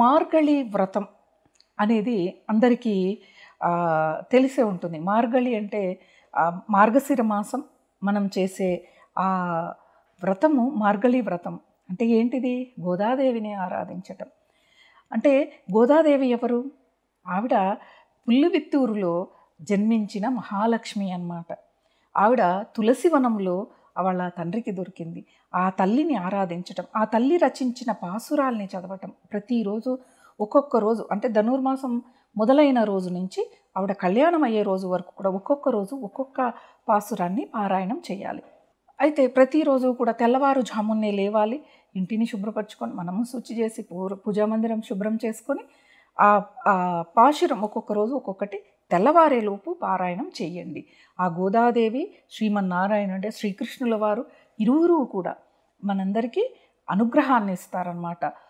మార్గళి వ్రతం అనేది అందరికీ తెలిసే ఉంటుంది మార్గళి అంటే మార్గశిర మాసం మనం చేసే ఆ వ్రతము మార్గళి వ్రతం అంటే ఏంటిది గోదాదేవిని ఆరాధించటం అంటే గోదాదేవి ఎవరు ఆవిడ పుల్లువిత్తూరులో జన్మించిన మహాలక్ష్మి అన్నమాట ఆవిడ తులసివనంలో వాళ్ళ తండ్రికి దొరికింది ఆ తల్లిని ఆరాధించటం ఆ తల్లి రచించిన పాసురాల్ని చదవటం ప్రతిరోజు ఒక్కొక్క రోజు అంటే ధనుర్మాసం మొదలైన రోజు నుంచి ఆవిడ కళ్యాణం అయ్యే రోజు వరకు కూడా ఒక్కొక్క రోజు ఒక్కొక్క పాసురాన్ని పారాయణం చేయాలి అయితే ప్రతిరోజు కూడా జామున్నే లేవాలి ఇంటిని శుభ్రపరచుకొని మనము శుచి చేసి పూజా మందిరం శుభ్రం చేసుకొని ఆ పాశురం ఒక్కొక్క రోజు ఒక్కొక్కటి తెల్లవారేలోపు పారాయణం చేయండి ఆ గోదాదేవి శ్రీమన్నారాయణ అంటే శ్రీకృష్ణుల వారు ఇరువురు కూడా మనందరికీ అనుగ్రహాన్ని ఇస్తారనమాట